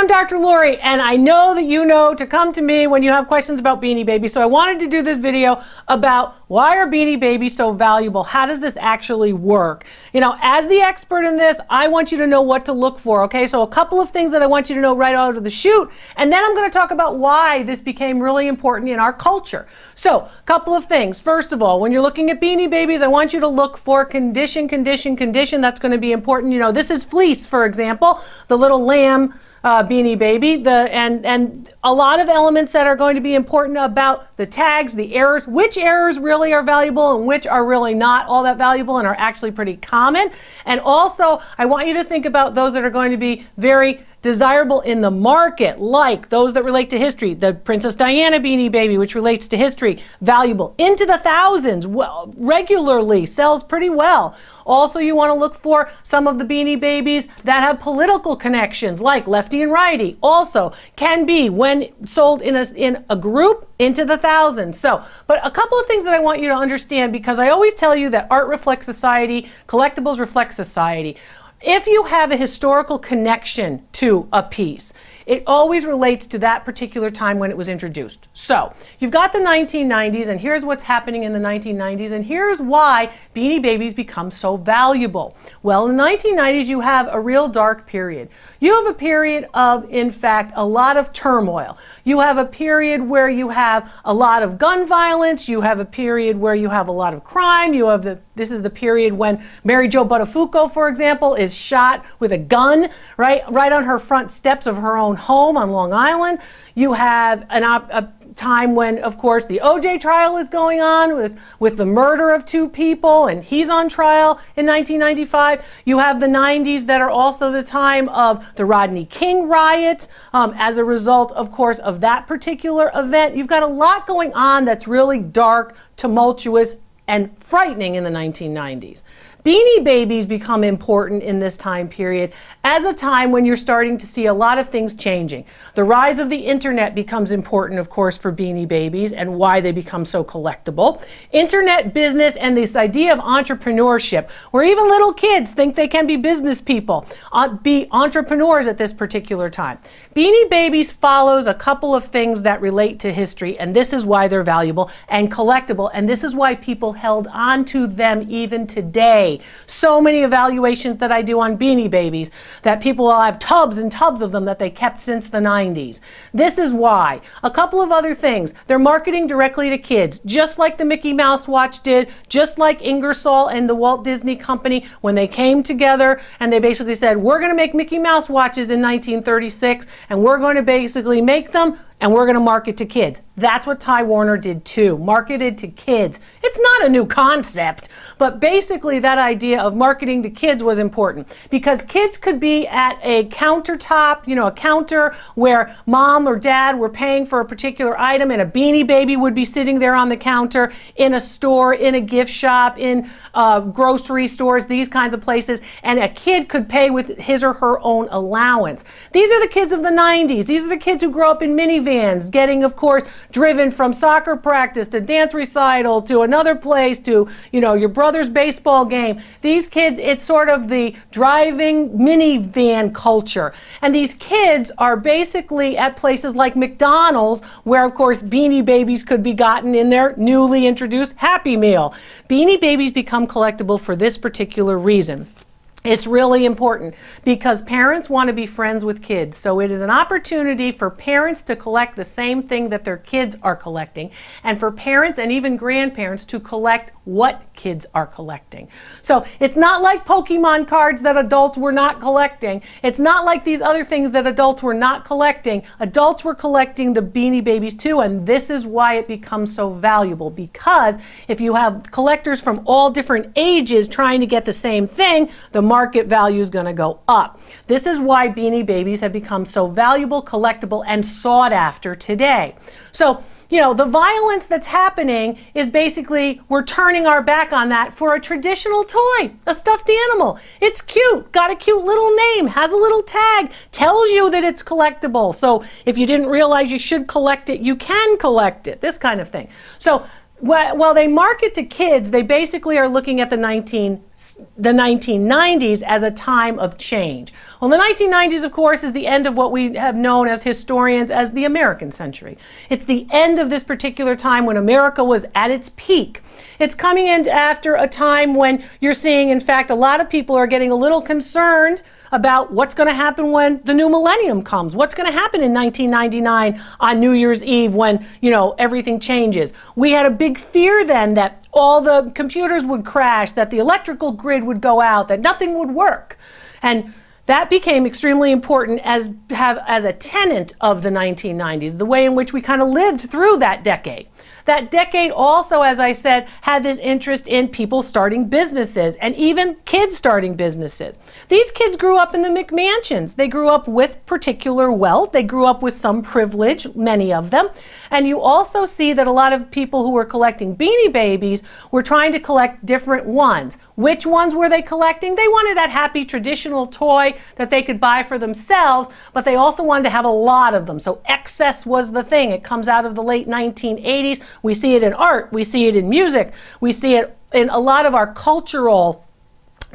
I'm Dr. Lori, and I know that you know to come to me when you have questions about Beanie Baby. So I wanted to do this video about why are Beanie Babies so valuable? How does this actually work? You know, as the expert in this, I want you to know what to look for, okay? So a couple of things that I want you to know right out of the shoot, and then I'm going to talk about why this became really important in our culture. So, a couple of things. First of all, when you're looking at Beanie Babies, I want you to look for condition, condition, condition. That's going to be important. You know, this is fleece, for example, the little lamb uh, Beanie Baby, the and and a lot of elements that are going to be important about the tags, the errors, which errors really are valuable and which are really not all that valuable and are actually pretty common. And also, I want you to think about those that are going to be very desirable in the market, like those that relate to history, the Princess Diana Beanie Baby, which relates to history, valuable into the thousands, well, regularly sells pretty well. Also, you want to look for some of the Beanie Babies that have political connections, like lefty and righty. Also, can be when sold in a in a group into the thousands. So, but a couple of things that I want you to understand because I always tell you that art reflects society, collectibles reflect society if you have a historical connection to a piece, it always relates to that particular time when it was introduced. So you've got the 1990s, and here's what's happening in the 1990s, and here's why Beanie Babies become so valuable. Well, in the 1990s, you have a real dark period. You have a period of, in fact, a lot of turmoil. You have a period where you have a lot of gun violence. You have a period where you have a lot of crime. You have the this is the period when Mary Jo Buttafuoco, for example, is shot with a gun right right on her front steps of her own home on Long Island. You have an op- a time when, of course, the OJ trial is going on with, with the murder of two people, and he's on trial in 1995. You have the 90s that are also the time of the Rodney King riots, um, as a result, of course, of that particular event. You've got a lot going on that's really dark, tumultuous, and frightening in the 1990s. Beanie Babies become important in this time period as a time when you're starting to see a lot of things changing. The rise of the internet becomes important, of course, for Beanie Babies and why they become so collectible. Internet business and this idea of entrepreneurship, where even little kids think they can be business people, uh, be entrepreneurs at this particular time. Beanie Babies follows a couple of things that relate to history, and this is why they're valuable and collectible, and this is why people held on to them even today. So many evaluations that I do on beanie babies that people will have tubs and tubs of them that they kept since the 90s. This is why. A couple of other things. They're marketing directly to kids, just like the Mickey Mouse watch did, just like Ingersoll and the Walt Disney Company when they came together and they basically said, we're going to make Mickey Mouse watches in 1936 and we're going to basically make them and we're going to market to kids. That's what Ty Warner did too, marketed to kids. It's not a new concept, but basically that idea of marketing to kids was important because kids could be at a countertop, you know, a counter where mom or dad were paying for a particular item and a beanie baby would be sitting there on the counter in a store, in a gift shop, in uh, grocery stores, these kinds of places, and a kid could pay with his or her own allowance. These are the kids of the 90s. These are the kids who grow up in minivans vans, getting, of course, driven from soccer practice to dance recital to another place to, you know, your brother's baseball game. These kids, it's sort of the driving minivan culture. And these kids are basically at places like McDonald's, where, of course, beanie babies could be gotten in their newly introduced Happy Meal. Beanie babies become collectible for this particular reason. It's really important because parents want to be friends with kids. So it is an opportunity for parents to collect the same thing that their kids are collecting and for parents and even grandparents to collect what kids are collecting. So it's not like Pokemon cards that adults were not collecting. It's not like these other things that adults were not collecting. Adults were collecting the Beanie Babies too and this is why it becomes so valuable because if you have collectors from all different ages trying to get the same thing, the market market value is going to go up. This is why beanie babies have become so valuable, collectible, and sought after today. So, you know, the violence that's happening is basically we're turning our back on that for a traditional toy, a stuffed animal. It's cute, got a cute little name, has a little tag, tells you that it's collectible. So if you didn't realize you should collect it, you can collect it, this kind of thing. So while they market to kids, they basically are looking at the 19 the 1990s as a time of change. Well, the 1990s, of course, is the end of what we have known as historians as the American century. It's the end of this particular time when America was at its peak. It's coming in after a time when you're seeing, in fact, a lot of people are getting a little concerned about what's going to happen when the new millennium comes. What's going to happen in 1999 on New Year's Eve when, you know, everything changes. We had a big fear then that all the computers would crash, that the electrical grid would go out, that nothing would work. And that became extremely important as have as a tenant of the 1990s, the way in which we kind of lived through that decade. That decade also, as I said, had this interest in people starting businesses and even kids starting businesses. These kids grew up in the McMansions. They grew up with particular wealth. They grew up with some privilege, many of them. And you also see that a lot of people who were collecting Beanie Babies were trying to collect different ones. Which ones were they collecting? They wanted that happy traditional toy that they could buy for themselves, but they also wanted to have a lot of them. So excess was the thing. It comes out of the late 1980s. We see it in art, we see it in music, we see it in a lot of our cultural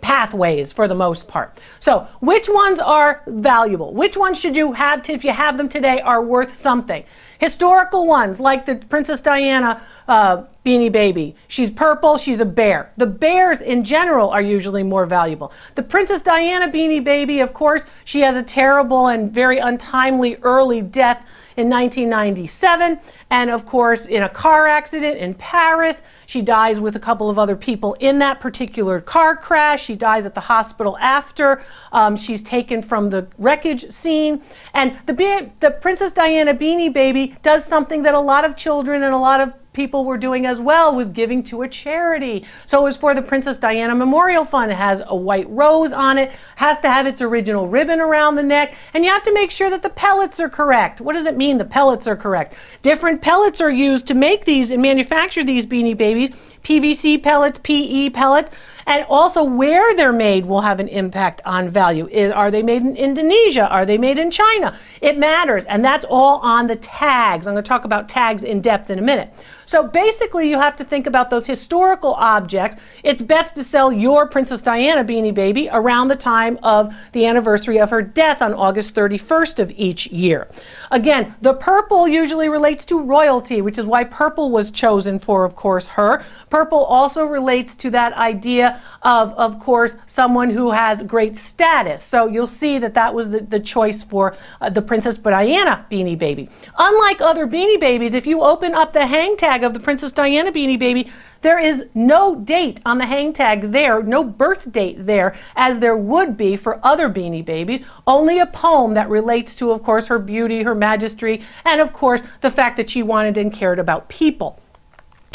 pathways for the most part. So, which ones are valuable? Which ones should you have, to, if you have them today, are worth something? Historical ones, like the Princess Diana uh, beanie baby. She's purple, she's a bear. The bears in general are usually more valuable. The Princess Diana beanie baby, of course, she has a terrible and very untimely early death in 1997. And of course, in a car accident in Paris, she dies with a couple of other people in that particular car crash. She dies at the hospital after. Um, she's taken from the wreckage scene. And the, the Princess Diana Beanie Baby does something that a lot of children and a lot of people were doing as well was giving to a charity. So it was for the Princess Diana Memorial Fund. It has a white rose on it, has to have its original ribbon around the neck, and you have to make sure that the pellets are correct. What does it mean the pellets are correct? Different pellets are used to make these and manufacture these beanie babies PVC pellets, PE pellets, and also where they're made will have an impact on value. are they made in Indonesia? Are they made in China? It matters, and that's all on the tags. I'm going to talk about tags in depth in a minute. So basically, you have to think about those historical objects. It's best to sell your Princess Diana beanie baby around the time of the anniversary of her death on August 31st of each year. Again, the purple usually relates to royalty, which is why purple was chosen for, of course, her. Purple also relates to that idea of, of course, someone who has great status. So you'll see that that was the, the choice for uh, the Princess Diana Beanie Baby. Unlike other Beanie Babies, if you open up the hang tag of the Princess Diana Beanie Baby, there is no date on the hang tag there, no birth date there, as there would be for other Beanie Babies. Only a poem that relates to, of course, her beauty, her majesty, and of course, the fact that she wanted and cared about people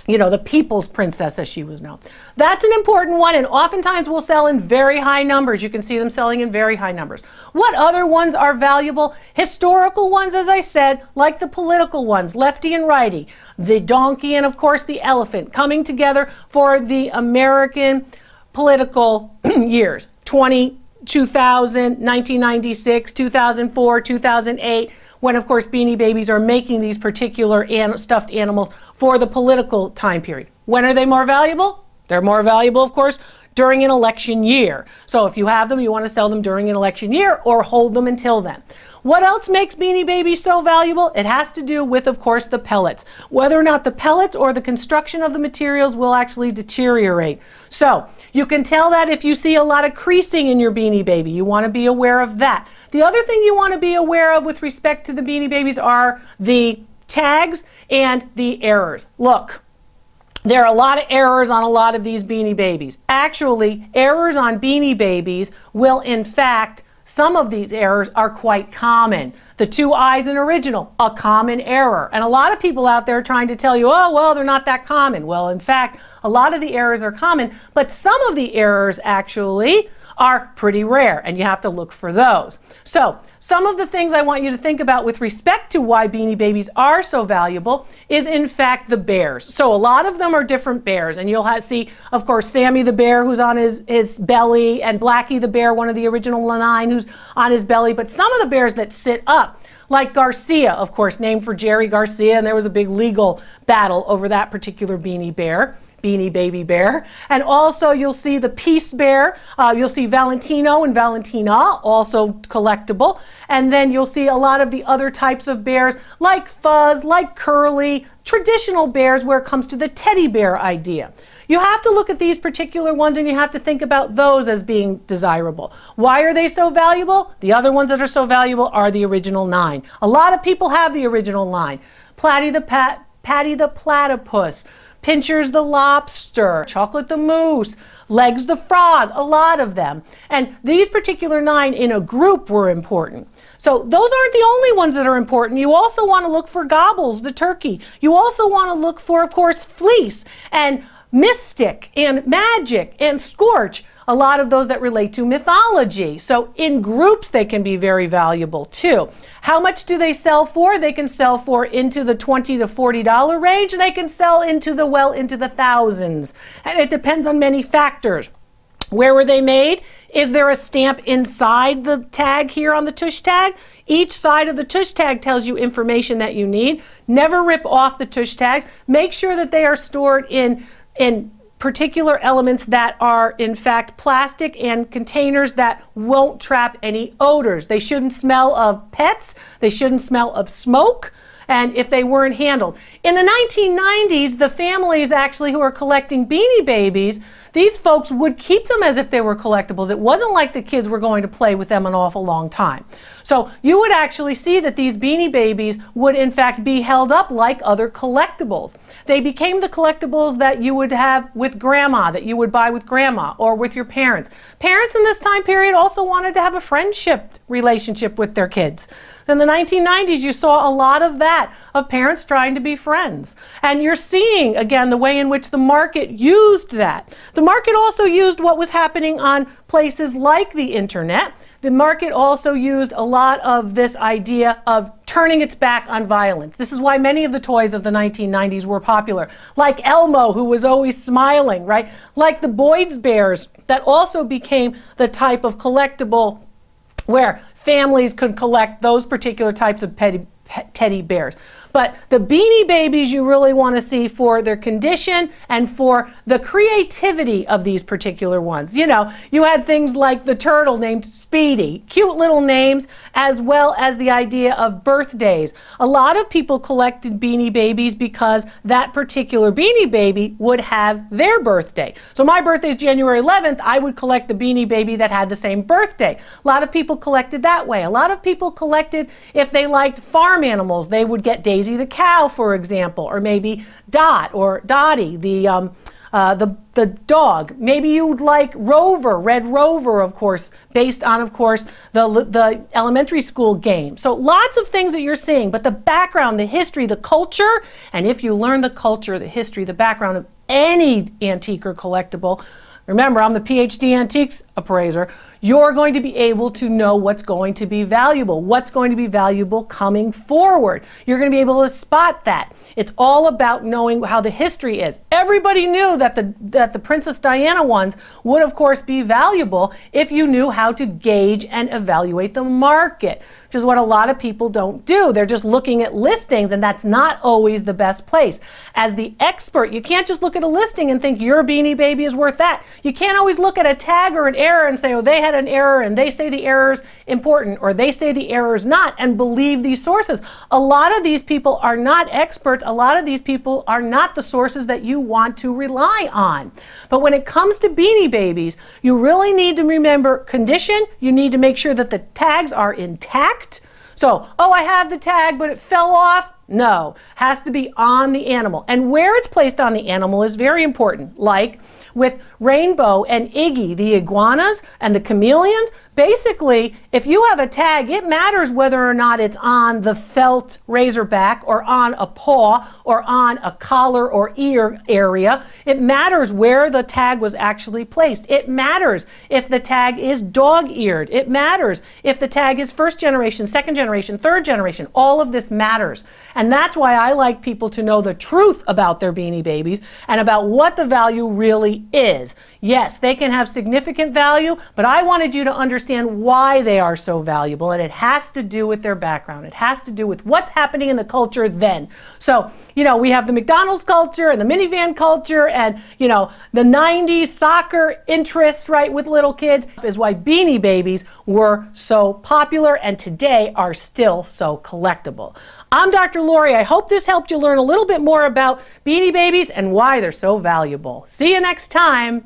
you know, the people's princess, as she was known. That's an important one, and oftentimes will sell in very high numbers. You can see them selling in very high numbers. What other ones are valuable? Historical ones, as I said, like the political ones, lefty and righty, the donkey, and of course the elephant, coming together for the American political years 20, 2000, 1996, 2004, 2008 when, of course, Beanie Babies are making these particular an stuffed animals for the political time period. When are they more valuable? They're more valuable, of course, during an election year. So if you have them, you want to sell them during an election year or hold them until then. What else makes Beanie Babies so valuable? It has to do with, of course, the pellets. Whether or not the pellets or the construction of the materials will actually deteriorate. So you can tell that if you see a lot of creasing in your Beanie Baby. You want to be aware of that. The other thing you want to be aware of with respect to the Beanie Babies are the tags and the errors. Look, there are a lot of errors on a lot of these Beanie Babies. Actually, errors on Beanie Babies will, in fact, some of these errors are quite common. The two eyes in original, a common error. And a lot of people out there trying to tell you, oh, well, they're not that common. Well, in fact, a lot of the errors are common, but some of the errors actually are pretty rare, and you have to look for those. So, some of the things I want you to think about with respect to why beanie babies are so valuable is, in fact, the bears. So, a lot of them are different bears, and you'll have, see, of course, Sammy the bear who's on his, his belly, and Blackie the bear, one of the original nine, who's on his belly, but some of the bears that sit up like Garcia, of course, named for Jerry Garcia, and there was a big legal battle over that particular beanie bear. Beanie Baby Bear. And also, you'll see the Peace Bear. Uh, you'll see Valentino and Valentina, also collectible. And then you'll see a lot of the other types of bears, like Fuzz, like Curly, traditional bears where it comes to the teddy bear idea. You have to look at these particular ones and you have to think about those as being desirable. Why are they so valuable? The other ones that are so valuable are the original nine. A lot of people have the original nine. Platty the Pat, Patty the Platypus, Pinchers the lobster, Chocolate the moose, Legs the frog, a lot of them. And these particular nine in a group were important. So those aren't the only ones that are important. You also want to look for gobbles, the turkey. You also want to look for, of course, fleece and mystic and magic and scorch a lot of those that relate to mythology. So in groups, they can be very valuable too. How much do they sell for? They can sell for into the 20 to $40 range. They can sell into the well into the thousands. And it depends on many factors. Where were they made? Is there a stamp inside the tag here on the tush tag? Each side of the tush tag tells you information that you need. Never rip off the tush tags. Make sure that they are stored in in particular elements that are, in fact, plastic and containers that won't trap any odors. They shouldn't smell of pets, they shouldn't smell of smoke. And if they weren't handled. In the 1990s, the families actually who are collecting beanie babies these folks would keep them as if they were collectibles. It wasn't like the kids were going to play with them an awful long time. So you would actually see that these Beanie Babies would in fact be held up like other collectibles. They became the collectibles that you would have with grandma, that you would buy with grandma or with your parents. Parents in this time period also wanted to have a friendship relationship with their kids. In the 1990s, you saw a lot of that, of parents trying to be friends. And you're seeing, again, the way in which the market used that. The market also used what was happening on places like the internet. The market also used a lot of this idea of turning its back on violence. This is why many of the toys of the 1990s were popular, like Elmo, who was always smiling, right? Like the Boyd's Bears, that also became the type of collectible where families could collect those particular types of petty, teddy bears. But the Beanie Babies you really want to see for their condition and for the creativity of these particular ones. You know, you had things like the turtle named Speedy, cute little names, as well as the idea of birthdays. A lot of people collected Beanie Babies because that particular Beanie Baby would have their birthday. So my birthday is January 11th. I would collect the Beanie Baby that had the same birthday. A lot of people collected that way. A lot of people collected if they liked farm animals, they would get days. Daisy the cow, for example, or maybe Dot or Dottie, the, um, uh, the, the dog. Maybe you'd like Rover, Red Rover, of course, based on, of course, the, the elementary school game. So lots of things that you're seeing, but the background, the history, the culture, and if you learn the culture, the history, the background of any antique or collectible, Remember, I'm the PhD antiques appraiser. You're going to be able to know what's going to be valuable, what's going to be valuable coming forward. You're going to be able to spot that. It's all about knowing how the history is. Everybody knew that the that the Princess Diana ones would of course be valuable if you knew how to gauge and evaluate the market, which is what a lot of people don't do. They're just looking at listings and that's not always the best place. As the expert, you can't just look at a listing and think your beanie baby is worth that. You can't always look at a tag or an error and say, oh, they had an error and they say the error's important or they say the error's not and believe these sources. A lot of these people are not experts. A lot of these people are not the sources that you want to rely on. But when it comes to Beanie Babies, you really need to remember condition. You need to make sure that the tags are intact. So, oh, I have the tag, but it fell off. No, has to be on the animal. And where it's placed on the animal is very important. Like, with Rainbow and Iggy, the iguanas and the chameleons basically, if you have a tag, it matters whether or not it's on the felt razorback or on a paw or on a collar or ear area. It matters where the tag was actually placed. It matters if the tag is dog eared. It matters if the tag is first generation, second generation, third generation. All of this matters. And that's why I like people to know the truth about their beanie babies and about what the value really is. Yes, they can have significant value, but I wanted you to understand understand why they are so valuable, and it has to do with their background. It has to do with what's happening in the culture then. So, you know, we have the McDonald's culture and the minivan culture and, you know, the 90s soccer interest, right, with little kids is why beanie babies were so popular and today are still so collectible. I'm Dr. Lori. I hope this helped you learn a little bit more about beanie babies and why they're so valuable. See you next time.